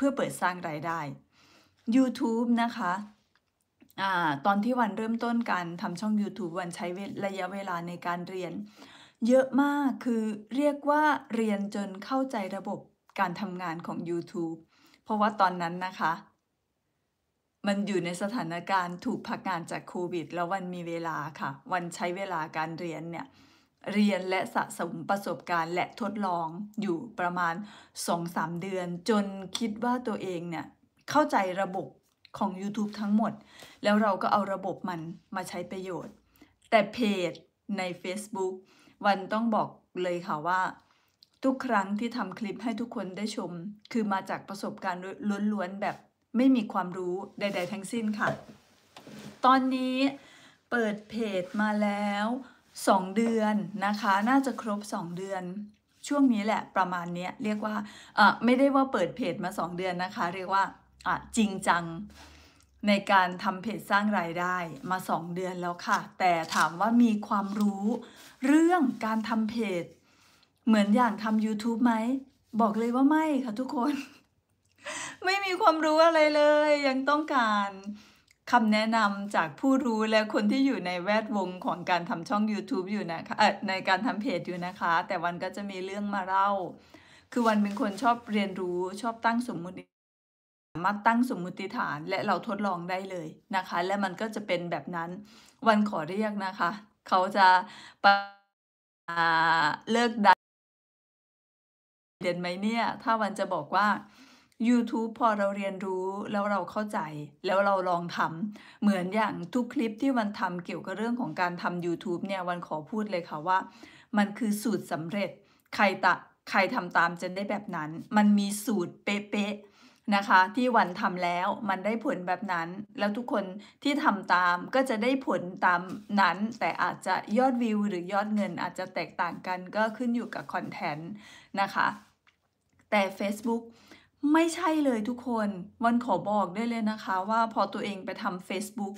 พื่อเปิดสร้างรายได้ YouTube นะคะ ตอนที่วันเริ่มต้นการทำช่อง YouTube วันใช้ระยะเวลาในการเรียน เยอะมากคือเรียกว่าเรียนจนเข้าใจระบบการทำงานของ YouTube เพราะว่าตอนนั้นนะคะ มันอยู่ในสถานการณ์ถูกพักงานจากโควิดแล้ววันมีเวลาค่ะ วันใช้เวลาการเรียนเนี่ยเรียนและสะสมประสบการณ์และทดลองอยู่ประมาณ 2-3 เดือน จนคิดว่าตัวเองเนี่ย เข้าใจระบบของ YouTube ทั้งหมด แล้วเราก็เอาระบบมันมาใช้ประโยชน์ แต่เพจใน Facebook วันต้องบอกเลยค่ะว่า ทุกครั้งที่ทำคลิปให้ทุกคนได้ชม คือมาจากประสบการณ์ล้วนๆ แบบไม่มีความรู้ใดๆทั้งสิ้นค่ะ ตอนนี้เปิดเพจมาแล้ว2 เดือนนะคะ น่าจะครบ 2 เดือน ช่วงนี้แหละประมาณนี้เรียกว่าไม่ได้ว่าเปิดเพจมา 2 เดือนนะคะ เรียกว่าจริงจังในการทำเพจสร้างรายได้มา 2 เดือนแล้วค่ะ แต่ถามว่ามีความรู้ เรื่องการทำเพจ เหมือนอย่างทำ YouTube ไหมบอกเลยว่าไม่ค่ะ ทุกคน ไม่มีความรู้อะไรเลย ยังต้องการคำแนะนำจากผู้รู้และคนที่อยู่ในแวดวงของการทำช่อง YouTube อยู่นะคะในการทำเพจอยู่นะคะ แต่วันก็จะมีเรื่องมาเล่า คือวันเป็นคนชอบเรียนรู้ชอบตั้งสมมติสามารถตั้งสมมติฐานและเราทดลองได้เลยนะคะ และมันก็จะเป็นแบบนั้นวันขอเรียกนะคะ เขาจะเลิกดันเด่นไหมเนี่ยถ้าวันจะบอกว่า YouTube พอเราเรียนรู้แล้วเราเข้าใจ แล้วเราลองทำเหมือนอย่างทุกคลิปที่วันทำเกี่ยวกับเรื่องของการทำ YouTube เนี่ยวันขอพูดเลยค่ะว่า มันคือสูตรสำเร็จใครตะใครทำตามจนได้แบบนั้น มันมีสูตรเป๊ะๆนะคะ ที่วันทำแล้วมันได้ผลแบบนั้น แล้วทุกคนที่ทำตามก็จะได้ผลตามนั้น แต่อาจจะยอดวิวหรือยอดเงิน อาจจะแตกต่างกันก็ขึ้นอยู่กับคอนเทนต์นะคะแต่ Facebook ไม่ใช่เลยทุกคนวันขอบอกได้เลยนะคะว่าพอตัวเองไปทำ Facebook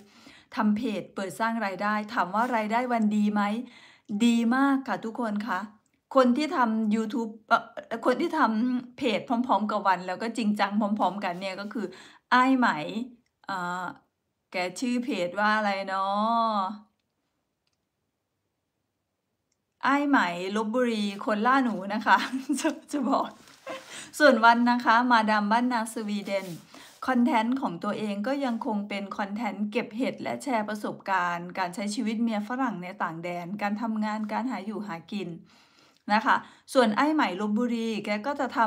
ทำเพจเปิดสร้างรายได้ถามว่ารายได้วันดีไหม ดีมากค่ะทุกคนคะคนที่ทำ YouTube คนที่ทำเพจพร้อมๆกับวันแล้วก็จริงจังพร้อมๆกันเนี่ยก็คือไอ้ไหม แกชื่อเพจว่าอะไรเนาะไอ้ไหมลบบุรีคนล่าหนูนะคะ จะจะบอกส่วนวันนะคะมาดามบ้านนาสวีเดนคอนเทนต์ของตัวเองก็ยังคงเป็นคอนเทนต์เก็บเห็ดและแชร์ประสบการณ์ การใช้ชีวิตเมียฝรั่งในต่างแดน การทำงานการหาอยู่หากินนะคะ ส่วนไอ้ใหม่ลบบุรีแกก็จะท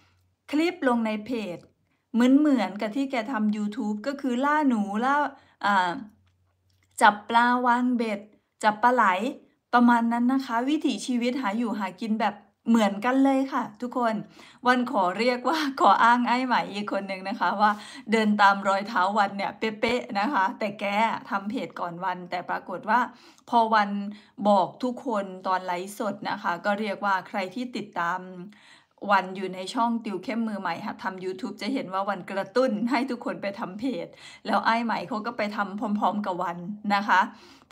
ำคลิปลงในเพจเหมือนเหมือนกับที่แกทำ YouTube ก็คือล่าหนูล่าจับปลาวางเบ็ด จับปลาไหลประมาณนั้นนะคะ วิถีชีวิตหาอยู่หากินแบบเหมือนกันเลยค่ะทุกคนวันขอเรียกว่าขออ้างไอ้ใหม่อีกคนหนึ่งนะคะ ว่าเดินตามรอยเท้าวันเนี่ย เป๊ะๆนะคะ แต่แกทำเพจก่อนวัน แต่ปรากฏว่า พอวันบอกทุกคนตอนไลฟ์สดนะคะ ก็เรียกว่าใครที่ติดตามวันอยู่ในช่องติวเข้มมือใหม่หัดทำ YouTube จะเห็นว่าวันกระตุ้นให้ทุกคนไปทำเพจ แล้วไอ้ใหม่เขาก็ไปทำพร้อมๆกับวันนะคะ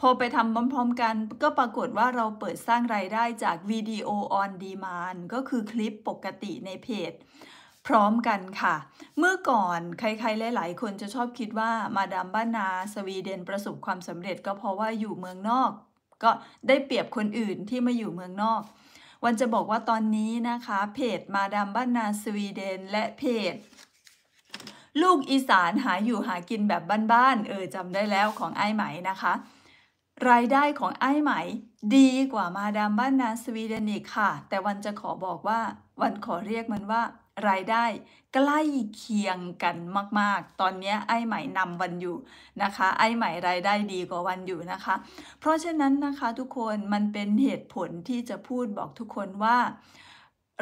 พอไปทำพร้อมๆกันก็ปรากฏว่าเราเปิดสร้างรายได้จากวิดีโอออนดีมานก็คือคลิปปกติในเพจ พร้อมกันค่ะ เมื่อก่อนใครๆหลายๆคนจะชอบคิดว่ามาดามบ้านนา สวีเดนประสบความสำเร็จก็เพราะว่าอยู่เมืองนอก ก็ได้เปรียบคนอื่นที่มาอยู่เมืองนอกวันจะบอกว่าตอนนี้นะคะ เพจมาดามบ้านนาสวีเดนและเพจลูกอีสานหาอยู่หากินแบบบ้านๆเออจำได้แล้วของไอ้ไหมนะคะ รายได้ของไอ้ไหมดีกว่ามาดามบ้านนาสวีเดนอีกค่ะ แต่วันจะขอบอกว่าวันขอเรียกมันว่ารายได้ใกล้เคียงกันมากๆ ตอนนี้ไอ้ใหม่นำวันอยู่นะคะ ไอ้ใหม่รายได้ดีกว่าวันอยู่นะคะ เพราะฉะนั้นนะคะทุกคนมันเป็นเหตุผลที่จะพูดบอกทุกคนว่า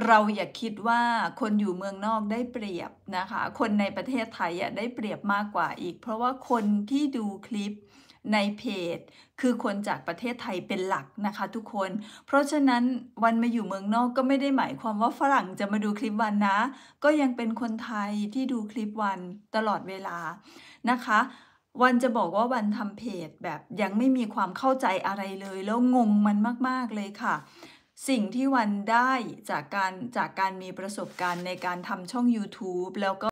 เราอย่าคิดว่าคนอยู่เมืองนอกได้เปรียบนะคะ คนในประเทศไทยได้เปรียบมากกว่าอีก เพราะว่าคนที่ดูคลิปในเพจ คือคน จากประเทศไทยเป็นหลักนะคะทุกคน เพราะฉะนั้นวันมาอยู่เมืองนอกก็ไม่ได้หมายความว่าฝรั่งจะมาดูคลิปวันนะ ก็ยังเป็นคนไทยที่ดูคลิปวันตลอดเวลานะคะ วันจะบอกว่าวันทำเพจ แบบยังไม่มีความเข้าใจอะไรเลย แล้วงงมันมากๆเลยค่ะสิ่งที่วันได้จากการจากการมีประสบการณ์ในการทำช่อง YouTube แล้วก็